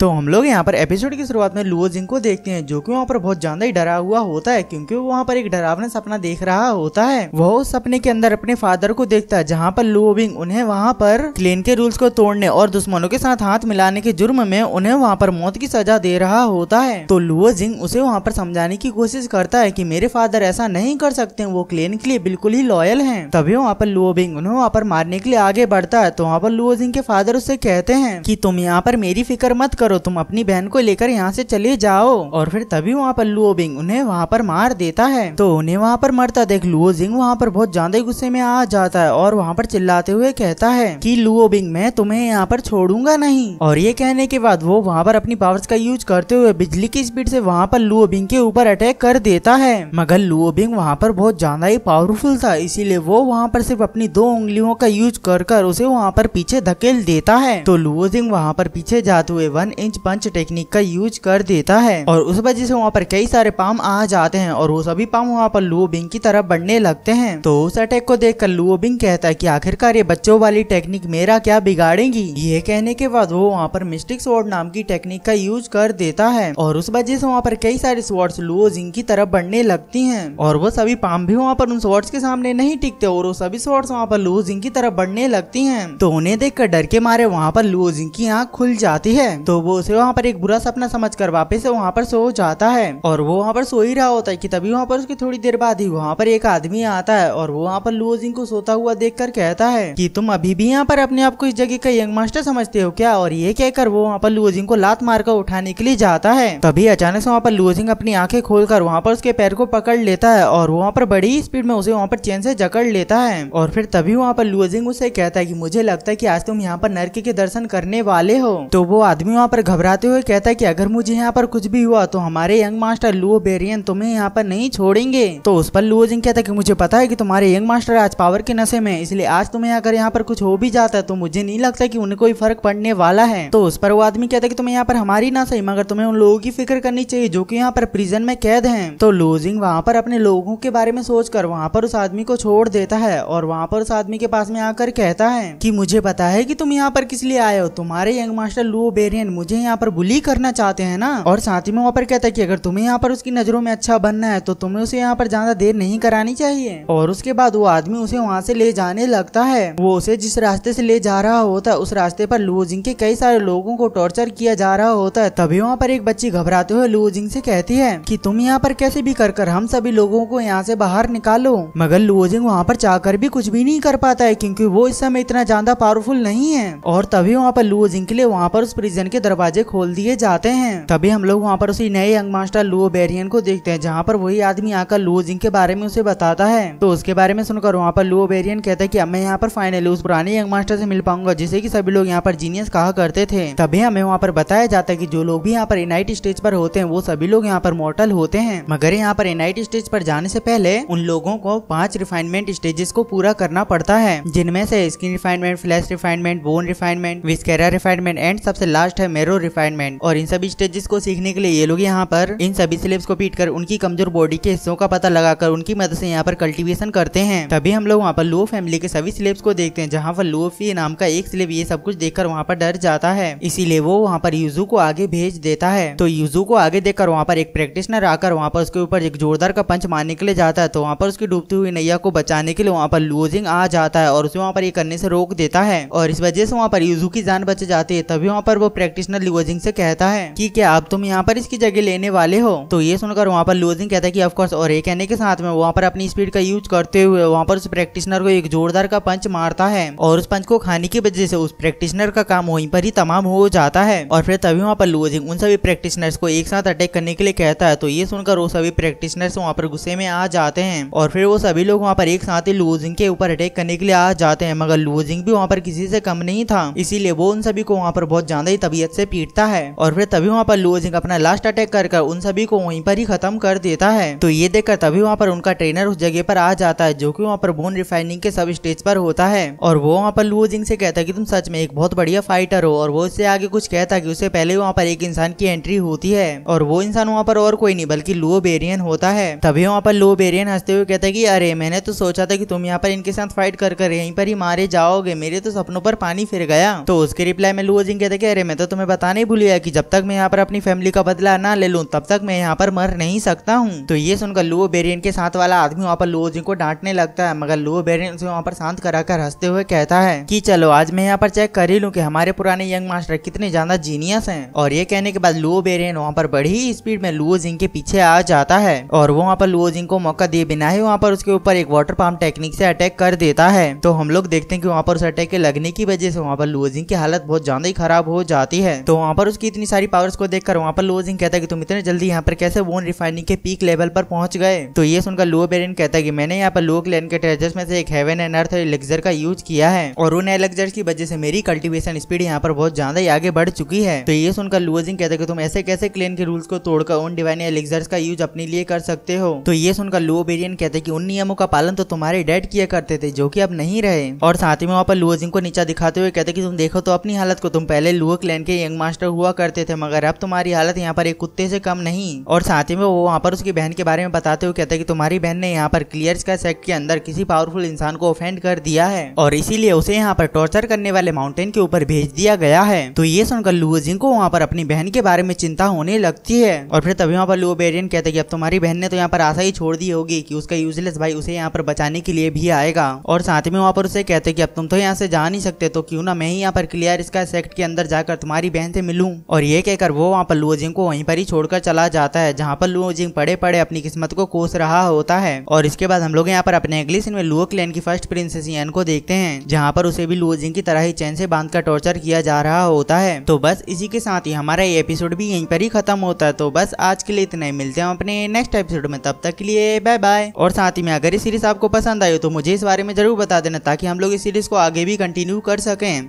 तो हम लोग यहाँ पर एपिसोड की शुरुआत में लुओ जिंग को देखते हैं जो कि वहाँ पर बहुत ज्यादा ही डरा हुआ होता है क्योंकि वो वहाँ पर एक डरावना सपना देख रहा होता है वह उस सपने के अंदर अपने फादर को देखता है जहाँ पर लुओ बिंग उन्हें वहाँ पर क्लेन के रूल्स को तोड़ने और दुश्मनों के साथ हाथ मिलाने के जुर्म में उन्हें वहाँ पर मौत की सजा दे रहा होता है तो लुओ जिंग उसे वहाँ पर समझाने की कोशिश करता है की मेरे फादर ऐसा नहीं कर सकते वो क्लेन के लिए बिल्कुल ही लॉयल है तभी वहाँ पर लुओ बिंग उन्हें वहाँ पर मारने के लिए आगे बढ़ता है तो वहाँ पर लुओ जिंग के फादर उसे कहते हैं की तुम यहाँ पर मेरी फिक्र मत करो करो तुम अपनी बहन को लेकर यहाँ से चले जाओ और फिर तभी वहाँ पर लुओ बिंग उन्हें वहाँ पर मार देता है तो उन्हें वहाँ पर मरता देख लुओ जिंग वहाँ पर बहुत ज्यादा गुस्से में आ जाता है और वहाँ पर चिल्लाते हुए कहता है की लुओ बिंग मैं तुम्हें यहाँ पर छोड़ूंगा नहीं और ये कहने के बाद वो वहाँ पर अपनी पावर्स का यूज करते हुए बिजली की स्पीड से वहाँ पर लुओ बिंग के ऊपर अटैक कर देता है मगर लुओ बिंग वहाँ पर बहुत ज्यादा ही पावरफुल था इसीलिए वो वहाँ पर सिर्फ अपनी दो उंगलियों का यूज कर कर उसे वहाँ पर पीछे धकेल देता है तो लुओ जिंग वहाँ पर पीछे जाते हुए वन इंच पंच टेक्निक का यूज कर देता है और उस वजह से वहाँ पर कई सारे पाम आ जाते हैं और वो सभी पाम वहाँ पर लुओबिंग की तरफ बढ़ने लगते हैं तो उस अटैक को देख कर लुओबिंग कहता है की आखिरकार ये बच्चों वाली टेक्निक मेरा क्या बिगाड़ेंगी ये कहने के बाद वो वहाँ पर मिस्टिक स्वॉर्ड नाम की टेक्निक का यूज कर देता है और उस वजह से वहाँ पर कई सारे स्वॉर्ड्स लुओजिंग की तरफ बढ़ने लगती है और वो सभी पाम भी वहाँ पर उन स्वॉर्ड्स के सामने नहीं टिकते और वो सभी स्वॉर्ड्स वहाँ पर लुओजिंग की तरफ बढ़ने लगती है तो उन्हें देख कर डर के मारे वहाँ पर लुओजिंग की आँख खुल जाती है तो वो वो उसे वहाँ पर एक बुरा सपना समझ कर वापिस वहाँ पर सो जाता है और वो वहाँ पर सो ही रहा होता है की तभी वहाँ पर उसकी थोड़ी देर बाद ही वहाँ पर एक आदमी आता है और वो वहाँ पर लुओजिंग को सोता हुआ देख कर कहता है की तुम अभी भी यहाँ पर अपने आप को इस जगह का यंग मास्टर समझते हो क्या और ये कहकर वो वहाँ पर लुओजिंग को लात मार कर उठाने के लिए जाता है तभी अचानक से वहाँ पर लुओजिंग अपनी आंखें खोलकर वहाँ पर उसके पैर को पकड़ लेता है और वहाँ पर बड़ी स्पीड में उसे वहाँ पर चेन से जकड़ लेता है और फिर तभी वहाँ पर लुओजिंग उसे कहता है की मुझे लगता है की आज तुम यहाँ पर नरके के दर्शन करने वाले हो तो वो आदमी वहाँ पर पर घबराते हुए कहता है कि अगर मुझे यहाँ पर कुछ भी हुआ तो हमारे यंग मास्टर लुओ बेरियन तुम्हें यहाँ पर नहीं छोड़ेंगे तो उस पर लुओ जिंग कहता है कि मुझे पता है कि तुम्हारे यंग मास्टर आज पावर के नशे में इसलिए आज तुम्हें अगर यहाँ पर कुछ हो भी जाता है तो मुझे नहीं लगता की उन्हें कोई फर्क पड़ने वाला है तो उस पर वो आदमी कहता है की तुम्हें यहाँ पर हमारी ना सही मगर तुम्हें उन लोगों की फिक्र करनी चाहिए जो की यहाँ पर प्रिजन में कैद है तो लुओजिंग वहाँ पर अपने लोगों के बारे में सोचकर वहाँ पर उस आदमी को छोड़ देता है और वहाँ पर उस आदमी के पास में आकर कहता है की मुझे पता है की तुम यहाँ पर किस लिए आए हो तुम्हारे यंग मास्टर लुओ बेरियन मुझे मुझे यहाँ पर बुली करना चाहते हैं ना और साथ ही में वहाँ पर कहता है कि अगर तुम्हें यहाँ पर उसकी नजरों में अच्छा बनना है तो तुम्हें उसे यहाँ पर ज्यादा देर नहीं करानी चाहिए और उसके बाद वो आदमी उसे वहाँ से ले जाने लगता है वो उसे जिस रास्ते से ले जा रहा होता है उस रास्ते पर लुओजिंग के कई सारे लोगों को टॉर्चर किया जा रहा होता है तभी वहाँ पर एक बच्ची घबराते हुए लुओजिंग से कहती है कि तुम यहाँ पर कैसे भी कर कर हम सभी लोगों को यहाँ से बाहर निकालो मगर लुओजिंग वहाँ पर चाहकर भी कुछ भी नहीं कर पाता है क्योंकि वो इस समय इतना ज्यादा पावरफुल नहीं है और तभी वहाँ पर लुओजिंग के लिए वहाँ पर उस प्रिजन के दरवाजे खोल दिए जाते हैं तभी हम लोग वहाँ पर उसी नए यंग मास्टर लुओ बेरियन को देखते हैं जहाँ पर वही आदमी आकर लुओ जिंग के बारे में उसे बताता है तो उसके बारे में सुनकर वहाँ पर लुओ बेरियन कहता है की मैं यहाँ पर फाइनल उस पुराने यंग मास्टर से मिल पाऊंगा जिसे की सभी लोग यहाँ पर जीनियस कहा करते थे तभी हमें वहाँ पर बताया जाता है की जो लोग भी यहाँ पर इनाइट स्टेज पर होते हैं वो सभी लोग यहाँ पर मोर्टल होते हैं मगर यहाँ पर इनाइट स्टेज पर जाने से पहले उन लोगों को पांच रिफाइनमेंट स्टेजेस को पूरा करना पड़ता है जिनमें से skin refinement flesh refinement bone refinement viscera refinement and सबसे लास्ट है नैरो रिफाइनमेंट और इन सभी स्टेजेस को सीखने के लिए ये लोग यहाँ पर इन सभी स्लेब्स को पीट कर उनकी कमजोर बॉडी के हिस्सों का पता लगाकर उनकी मदद से यहाँ पर कल्टीवेशन करते हैं तभी हम लोग वहाँ पर लुओ फैमिली के सभी स्लेब्स को देखते हैं जहाँ पर लुओफी नाम का एक स्लेब ये सब कुछ देखकर वहाँ पर डर जाता है इसीलिए वो वहाँ पर यूजू को आगे भेज देता है तो यूजू को आगे देखकर वहाँ पर एक प्रैक्टिशनर आकर वहाँ पर उसके ऊपर एक जोरदार का पंच मारने के लिए जाता है तो वहाँ पर उसकी डूबती हुई नैया को बचाने के लिए वहाँ पर लूजिंग आ जाता है और उसे वहाँ पर ये करने से रोक देता है और इस वजह से वहाँ पर यूजू की जान बच जाती है तभी वहाँ पर वो प्रैक्टिस पर्सनल लुओजिंग से कहता है कि क्या अब तुम यहाँ पर इसकी जगह लेने वाले हो तो ये सुनकर वहाँ पर लुओजिंग कहता है की ऑफकोर्स और ये कहने के साथ में वहाँ पर अपनी स्पीड का यूज करते हुए वहाँ पर उस प्रैक्टिशनर को एक जोरदार का पंच मारता है और उस पंच को खाने की वजह से उस प्रैक्टिशनर का काम वहीं पर ही तमाम हो जाता है और फिर तभी वहाँ पर लुओजिंग उन सभी प्रैक्टिशनर्स को एक साथ अटैक करने के लिए कहता है तो ये सुनकर वो सभी प्रैक्टिशनर्स वहाँ पर गुस्से में आ जाते हैं और फिर वो सभी लोग वहाँ पर एक साथ ही लुओजिंग के ऊपर अटैक करने के लिए आ जाते हैं मगर लुओजिंग भी वहाँ पर किसी से कम नहीं था इसीलिए वो उन सभी को वहाँ पर बहुत ज्यादा ही तबीयत उससे पीटता है और फिर तभी वहाँ पर लूजिंग अपना लास्ट अटैक कर उन सभी को वहीं पर ही खत्म कर देता है तो ये देखकर तभी वहाँ पर उनका ट्रेनर उस जगह पर आ जाता है जो की वहाँ पर बोन रिफाइनिंग के सब स्टेज पर होता है और वो वहाँ पर लूजिंग से कहता है की तुम सच में एक बहुत बढ़िया फाइटर हो और वो उससे आगे कुछ कहता है की उससे पहले वहाँ पर एक इंसान की एंट्री होती है और वो इंसान वहाँ पर और कोई नहीं बल्कि लो बेरियन होता है तभी वहाँ पर लो बेरियन हंसते हुए कहता है की अरे मैंने तो सोचा था की तुम यहाँ पर इनके साथ फाइट कर कर यहीं पर ही मारे जाओगे मेरे तो सपनों पर पानी फिर गया तो उसके रिप्लाई में लूजिंग कहता है अरे मैं तो तुम्हें बताने भूलिया कि जब तक मैं यहाँ पर अपनी फैमिली का बदला ना ले लूँ तब तक मैं यहाँ पर मर नहीं सकता हूँ तो ये सुनकर लुओ बेरियन के साथ वाला आदमी वहाँ पर लुओ जी को डांटने लगता है मगर लुओ बेरियन उसे वहाँ पर शांत कराकर हंसते हुए कहता है की चलो आज मैं यहाँ पर चेक कर ही लूँ की हमारे पुराने यंग मास्टर कितने ज्यादा जीनियस है और ये कहने के बाद लुओ बेरियन वहाँ पर बड़ी स्पीड में लुओ जिंग के पीछे आ जाता है और वो वहाँ पर लुओ जिंग को मौका दिए बिना ही वहाँ पर उसके ऊपर एक वाटर पम्प टेक्निक से अटैक कर देता है तो हम लोग देखते हैं कि वहाँ पर उस अटैक के लगने की वजह से वहाँ पर लुओ जिंग की हालत बहुत ज्यादा ही खराब हो जाती है तो वहाँ पर उसकी इतनी सारी पावर्स को देखकर वहाँ पर लोजिंग कहता है कि तुम इतने जल्दी यहाँ पर कैसे वोन रिफाइनिंग के पीक लेवल पर पहुंच गए तो ये सुनकर लो बेरिन कहता है कि मैंने यहाँ पर लो क्लैन के ट्रेजर्स में से एक हेवन एंड अर्थ एलेक्जर का यूज किया है और उन एलेक्जर्स की वजह से मेरी कल्टिवेशन स्पीड यहाँ पर बहुत ज्यादा ही आगे बढ़ चुकी है तो ये सुनकर लोजिंग कहता है कि तुम ऐसे कैसे क्लेन के रूल्स को तोड़कर उन डिवाइन एलेक्जर्स का यूज अपने लिए कर सकते हो तो ये सुनकर लो बेरियन कहते हैं कि उन नियमों का पालन तो तुम्हारे डैड किया करते थे जो कि अब नहीं रहे और साथ ही में वहाँ पर लोजिंग को नीचा दिखाते हुए कहते कि तुम देखो तो अपनी हालत को तुम पहले लुअ क्लैन के यंग मास्टर हुआ करते थे मगर अब तुम्हारी हालत यहाँ पर एक कुत्ते से कम नहीं और साथ ही में वो वहाँ पर उसकी बहन के बारे में बताते हुए कहते हैं कि तुम्हारी बहन ने यहाँ पर क्लियर का सेक्ट के अंदर किसी पावरफुल इंसान को ऑफेंड कर दिया है और इसीलिए उसे यहाँ पर टॉर्चर करने वाले माउंटेन के ऊपर भेज दिया गया है तो ये सुनकर लुओजिंग को वहाँ पर अपनी बहन के बारे में चिंता होने लगती है और फिर तभी वहाँ पर लुओ बेरियन कहते हैं कि अब तुम्हारी बहन ने तो यहाँ पर आशा ही छोड़ दी होगी कि उसका यूजलेस भाई उसे यहाँ पर बचाने के लिए भी आएगा और साथ में वहाँ पर उसे कहते कि अब तुम तो यहाँ से जा नहीं सकते तो क्यों ना मैं ही यहाँ पर क्लियर इसका सेक्ट के अंदर जाकर तुम्हारी बहन से मिलूं और ये कहकर वो वहाँ पर लुओजिंग को वहीं पर ही छोड़कर चला जाता है जहाँ पर लुओजिंग पड़े पड़े अपनी किस्मत को कोस रहा होता है और इसके बाद हम लोग यहाँ पर अपने अगली सीन में लुओ क्लैन की फर्स्ट प्रिंसेस यन को देखते हैं जहाँ पर उसे भी लुओजिंग की तरह ही चैन से बांध कर टॉर्चर किया जा रहा होता है तो बस इसी के साथ ही हमारा ये एपिसोड भी यहीं पर ही खत्म होता है तो बस आज के लिए इतना ही मिलते हैं अपने नेक्स्ट एपिसोड में तब तक के लिए बाय बाय और साथ ही में अगर ये सीरीज आपको पसंद आई हो तो मुझे इस बारे में जरूर बता देना ताकि हम लोग इस सीरीज को आगे भी कंटिन्यू कर सकें